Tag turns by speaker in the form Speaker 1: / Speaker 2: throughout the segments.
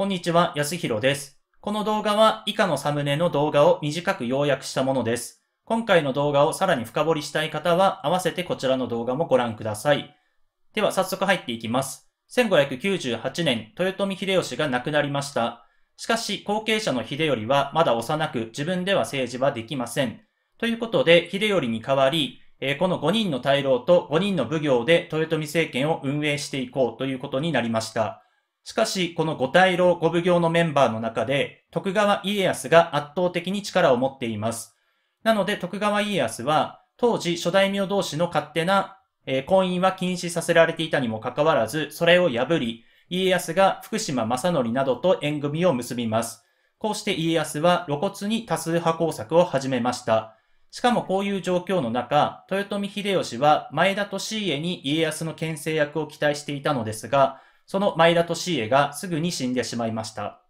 Speaker 1: こんにちは、安弘です。この動画は以下のサムネの動画を短く要約したものです。今回の動画をさらに深掘りしたい方は、合わせてこちらの動画もご覧ください。では早速入っていきます。1598年、豊臣秀吉が亡くなりました。しかし、後継者の秀頼はまだ幼く自分では政治はできません。ということで、秀頼に代わり、えー、この5人の大老と5人の奉行で豊臣政権を運営していこうということになりました。しかし、この五大老五奉行のメンバーの中で、徳川家康が圧倒的に力を持っています。なので、徳川家康は、当時初代名同士の勝手な、えー、婚姻は禁止させられていたにもかかわらず、それを破り、家康が福島正則などと縁組を結びます。こうして家康は露骨に多数派工作を始めました。しかもこういう状況の中、豊臣秀吉は前田利家に家康の牽制役を期待していたのですが、その前田利家がすぐに死んでしまいました。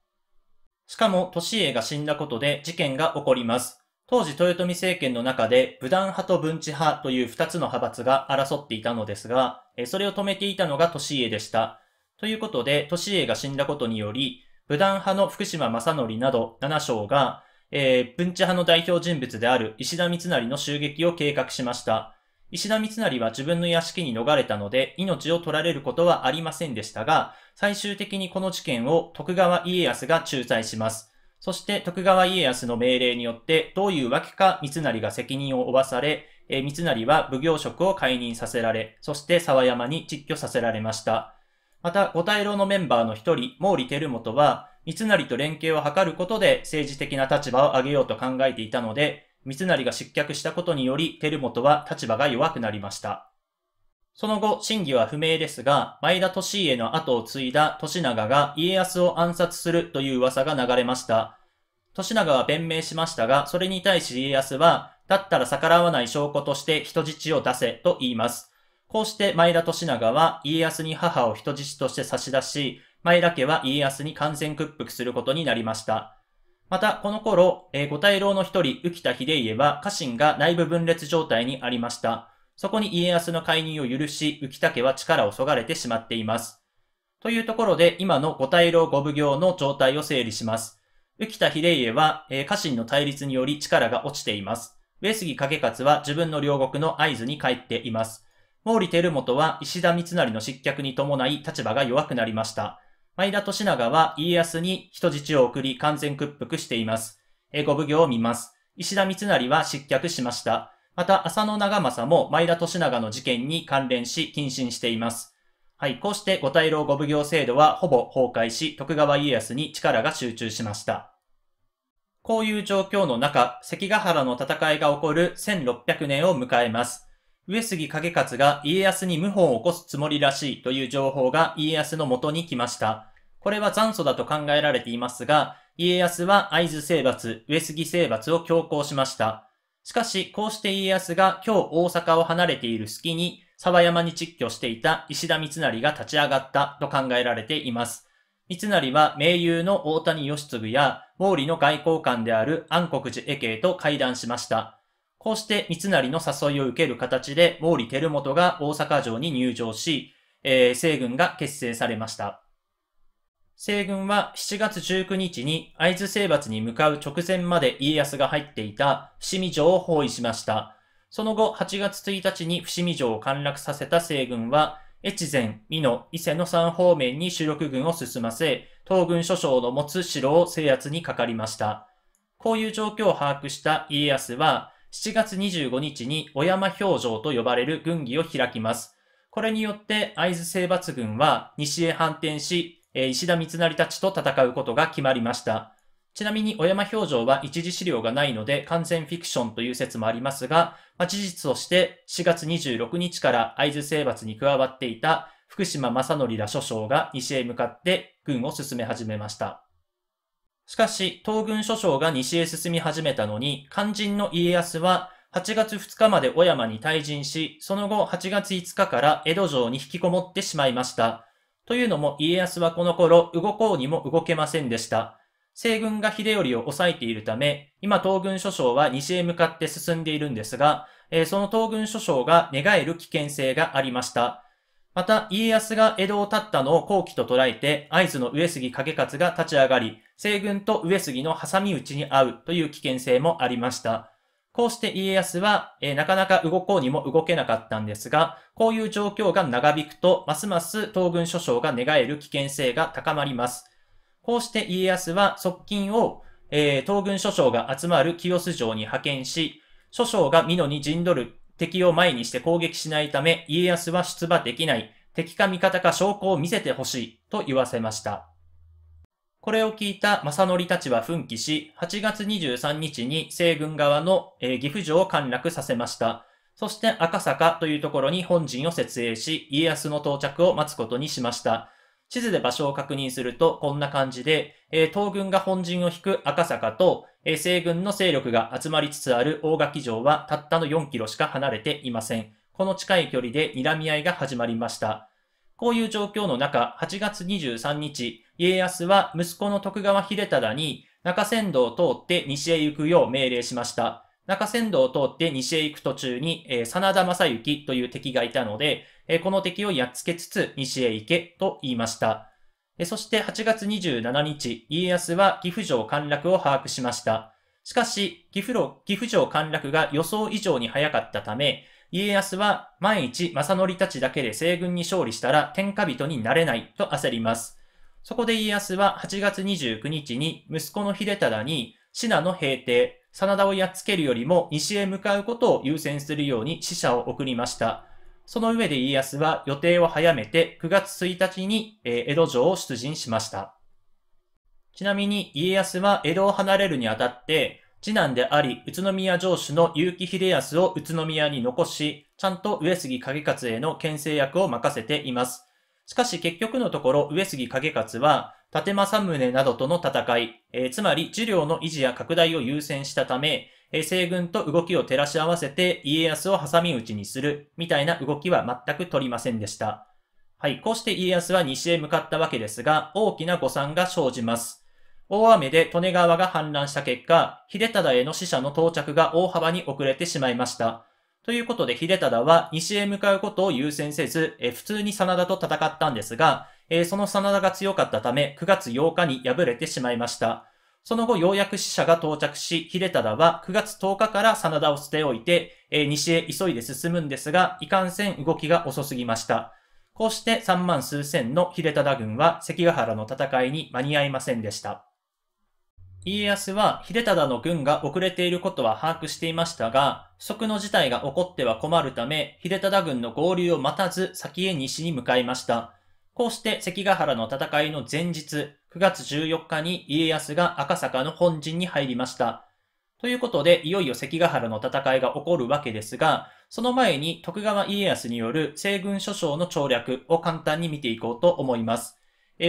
Speaker 1: しかも、利家が死んだことで事件が起こります。当時、豊臣政権の中で、武断派と文治派という二つの派閥が争っていたのですが、それを止めていたのが利家でした。ということで、利家が死んだことにより、武断派の福島正則など7将が、えー、文治派の代表人物である石田三成の襲撃を計画しました。石田三成は自分の屋敷に逃れたので命を取られることはありませんでしたが、最終的にこの事件を徳川家康が仲裁します。そして徳川家康の命令によってどういうわけか三成が責任を負わされ、三成は奉行職を解任させられ、そして沢山に実居させられました。また、五大老のメンバーの一人、毛利輝元は、三成と連携を図ることで政治的な立場を上げようと考えていたので、三成が失脚したことにより、輝元は立場が弱くなりました。その後、真偽は不明ですが、前田利家の後を継いだ利長が家康を暗殺するという噂が流れました。利長は弁明しましたが、それに対し家康は、だったら逆らわない証拠として人質を出せと言います。こうして前田利長は家康に母を人質として差し出し、前田家は家康に完全屈服することになりました。また、この頃、えー、五大老の一人、浮田秀家は、家臣が内部分裂状態にありました。そこに家康の介入を許し、浮田家は力をそがれてしまっています。というところで、今の五大老五奉行の状態を整理します。浮田秀家は、えー、家臣の対立により力が落ちています。上杉景勝は自分の両国の合図に帰っています。毛利輝元は石田三成の失脚に伴い立場が弱くなりました。前田利長は家康に人質を送り完全屈服しています。えご奉行を見ます。石田三成は失脚しました。また、浅野長政も前田利長の事件に関連し、謹慎しています。はい、こうして五大老五奉行制度はほぼ崩壊し、徳川家康に力が集中しました。こういう状況の中、関ヶ原の戦いが起こる1600年を迎えます。上杉景勝が家康に謀反を起こすつもりらしいという情報が家康の元に来ました。これは残素だと考えられていますが、家康は会津征伐、上杉征伐を強行しました。しかし、こうして家康が今日大阪を離れている隙に、沢山に窒居していた石田三成が立ち上がったと考えられています。三成は盟友の大谷義嗣や毛利の外交官である安国寺恵慶と会談しました。こうして三成の誘いを受ける形で毛利輝元が大阪城に入城し、えー、西軍が結成されました。西軍は7月19日に会津征伐に向かう直前まで家康が入っていた伏見城を包囲しました。その後、8月1日に伏見城を陥落させた西軍は、越前、美濃、伊勢の3方面に主力軍を進ませ、東軍諸将の持つ城を制圧にかかりました。こういう状況を把握した家康は、7月25日に小山表情と呼ばれる軍議を開きます。これによって合図征伐軍は西へ反転し、えー、石田三成たちと戦うことが決まりました。ちなみに、小山表情は一次資料がないので完全フィクションという説もありますが、まあ、事実として4月26日から会津征伐に加わっていた福島正則ら諸将が西へ向かって軍を進め始めました。しかし、東軍諸将が西へ進み始めたのに、肝心の家康は8月2日まで小山に退陣し、その後8月5日から江戸城に引きこもってしまいました。というのも家康はこの頃動こうにも動けませんでした。西軍が秀頼を抑えているため、今東軍諸将は西へ向かって進んでいるんですが、えー、その東軍諸将が寝返る危険性がありました。また、家康が江戸を立ったのを後期と捉えて、合図の上杉景勝が立ち上がり、西軍と上杉の挟み撃ちに遭うという危険性もありました。こうして家康は、えー、なかなか動こうにも動けなかったんですが、こういう状況が長引くと、ますます東軍諸将が寝返る危険性が高まります。こうして家康は側近を、えー、東軍諸将が集まる清洲城に派遣し、諸将が美濃に陣取る敵を前にして攻撃しないため、家康は出馬できない、敵か味方か証拠を見せてほしいと言わせました。これを聞いた正則たちは奮起し、8月23日に西軍側の、えー、岐阜城を陥落させました。そして赤坂というところに本陣を設営し、家康の到着を待つことにしました。地図で場所を確認すると、こんな感じで、えー、東軍が本陣を引く赤坂と、えー、西軍の勢力が集まりつつある大垣城はたったの4キロしか離れていません。この近い距離で睨み合いが始まりました。こういう状況の中、8月23日、家康は息子の徳川秀忠に中山道を通って西へ行くよう命令しました。中山道を通って西へ行く途中に、えー、真田正幸という敵がいたので、えー、この敵をやっつけつつ西へ行けと言いました。えー、そして8月27日、家康は岐阜城陥落を把握しました。しかし、岐阜城陥落が予想以上に早かったため、家康は、万一正則たちだけで西軍に勝利したら天下人になれないと焦ります。そこで家康は8月29日に息子の秀忠に信濃平定、真田をやっつけるよりも西へ向かうことを優先するように使者を送りました。その上で家康は予定を早めて9月1日に江戸城を出陣しました。ちなみに家康は江戸を離れるにあたって次男であり、宇都宮城主の結城秀康を宇都宮に残し、ちゃんと上杉景勝への牽制役を任せています。しかし結局のところ上杉景勝は、立政宗などとの戦い、えー、つまり治療の維持や拡大を優先したため、えー、西軍と動きを照らし合わせて家康を挟み撃ちにする、みたいな動きは全く取りませんでした。はい、こうして家康は西へ向かったわけですが、大きな誤算が生じます。大雨で利根川が氾濫した結果、秀忠への死者の到着が大幅に遅れてしまいました。ということで、秀忠は西へ向かうことを優先せず、え普通に真田と戦ったんですが、えその真田が強かったため、9月8日に敗れてしまいました。その後、ようやく死者が到着し、秀忠は9月10日から真田を捨ておいて、え西へ急いで進むんですが、いかんせん動きが遅すぎました。こうして3万数千の秀忠軍は関ヶ原の戦いに間に合いませんでした。家康は秀忠の軍が遅れていることは把握していましたが、不測の事態が起こっては困るため、秀忠軍の合流を待たず先へ西に向かいました。こうして関ヶ原の戦いの前日、9月14日に家康が赤坂の本陣に入りました。ということで、いよいよ関ヶ原の戦いが起こるわけですが、その前に徳川家康による西軍諸将の調略を簡単に見ていこうと思います。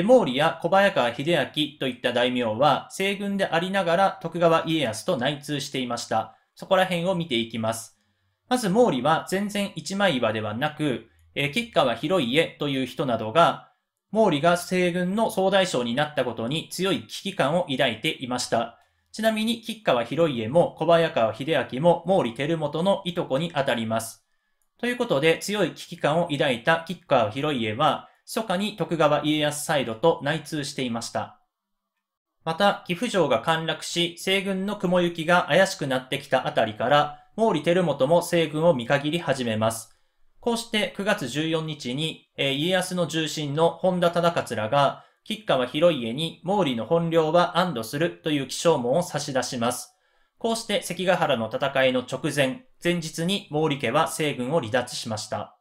Speaker 1: 毛利や小早川秀明といった大名は西軍でありながら徳川家康と内通していました。そこら辺を見ていきます。まず毛利は全然一枚岩ではなく、えー、吉川広家という人などが、毛利が西軍の総大将になったことに強い危機感を抱いていました。ちなみに吉川広家も小早川秀明も毛利輝元のいとこにあたります。ということで強い危機感を抱いた吉川広家は、密かに徳川家康サイドと内通していました。また、岐阜城が陥落し、西軍の雲行きが怪しくなってきたあたりから、毛利輝元も西軍を見限り始めます。こうして9月14日に、え家康の重臣の本田忠勝らが、吉川広家に毛利の本領は安堵するという気象門を差し出します。こうして関ヶ原の戦いの直前、前日に毛利家は西軍を離脱しました。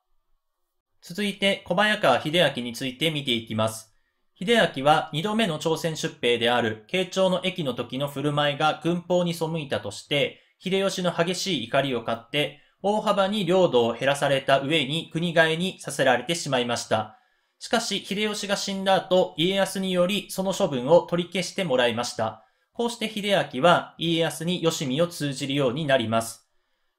Speaker 1: 続いて小早川秀明について見ていきます。秀明は2度目の朝鮮出兵である慶長の駅の時の振る舞いが軍法に背いたとして、秀吉の激しい怒りを買って、大幅に領土を減らされた上に国替えにさせられてしまいました。しかし、秀吉が死んだ後、家康によりその処分を取り消してもらいました。こうして秀明は家康に吉見を通じるようになります。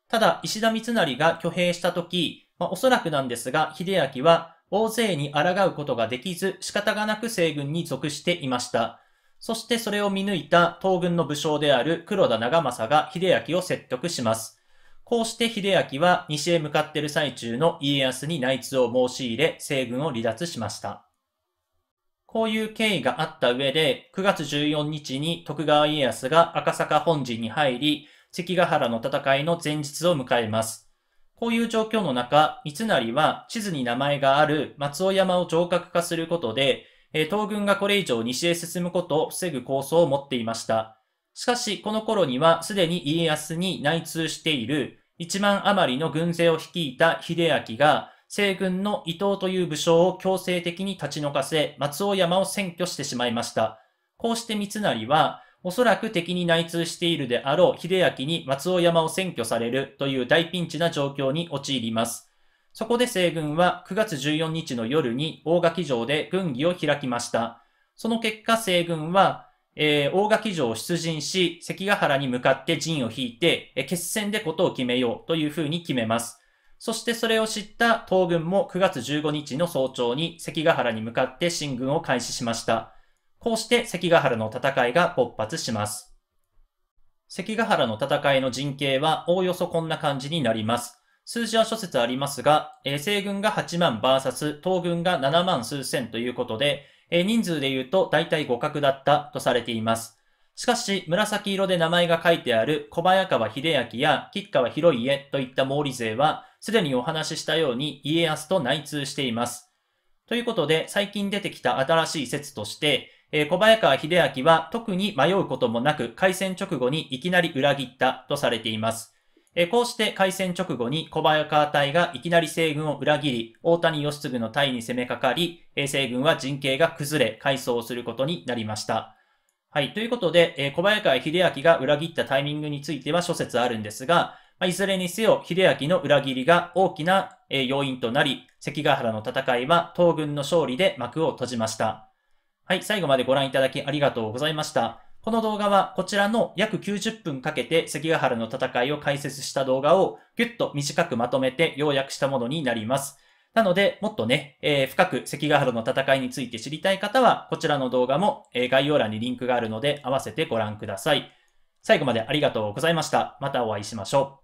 Speaker 1: ただ、石田三成が挙兵した時、まあ、おそらくなんですが、秀明は大勢に抗うことができず仕方がなく西軍に属していました。そしてそれを見抜いた東軍の武将である黒田長政が秀明を説得します。こうして秀明は西へ向かっている最中の家康に内通を申し入れ西軍を離脱しました。こういう経緯があった上で、9月14日に徳川家康が赤坂本陣に入り、関ヶ原の戦いの前日を迎えます。こういう状況の中、三成は地図に名前がある松尾山を城郭化することで、東軍がこれ以上西へ進むことを防ぐ構想を持っていました。しかし、この頃にはすでに家康に内通している1万余りの軍勢を率いた秀明が、西軍の伊藤という武将を強制的に立ち退かせ、松尾山を占拠してしまいました。こうして三成は、おそらく敵に内通しているであろう秀明に松尾山を占拠されるという大ピンチな状況に陥ります。そこで西軍は9月14日の夜に大垣城で軍議を開きました。その結果西軍は、えー、大垣城を出陣し、関ヶ原に向かって陣を引いて、えー、決戦でことを決めようというふうに決めます。そしてそれを知った東軍も9月15日の早朝に関ヶ原に向かって進軍を開始しました。こうして関ヶ原の戦いが勃発します。関ヶ原の戦いの陣形はおおよそこんな感じになります。数字は諸説ありますが、えー、西軍が8万 VS 東軍が7万数千ということで、えー、人数で言うと大体互角だったとされています。しかし、紫色で名前が書いてある小早川秀明や吉川広家といった毛利勢は、すでにお話ししたように家康と内通しています。ということで、最近出てきた新しい説として、えー、小早川秀明は特に迷うこともなく開戦直後にいきなり裏切ったとされています。えー、こうして開戦直後に小早川隊がいきなり西軍を裏切り、大谷義継の隊に攻めかかり、えー、西軍は陣形が崩れ、改装することになりました。はい。ということで、え小早川秀明が裏切ったタイミングについては諸説あるんですが、まいずれにせよ、秀明の裏切りが大きな要因となり、関ヶ原の戦いは東軍の勝利で幕を閉じました。はい、最後までご覧いただきありがとうございました。この動画はこちらの約90分かけて関ヶ原の戦いを解説した動画をぎゅっと短くまとめて要約したものになります。なので、もっとね、えー、深く関ヶ原の戦いについて知りたい方は、こちらの動画も、えー、概要欄にリンクがあるので、合わせてご覧ください。最後までありがとうございました。またお会いしましょう。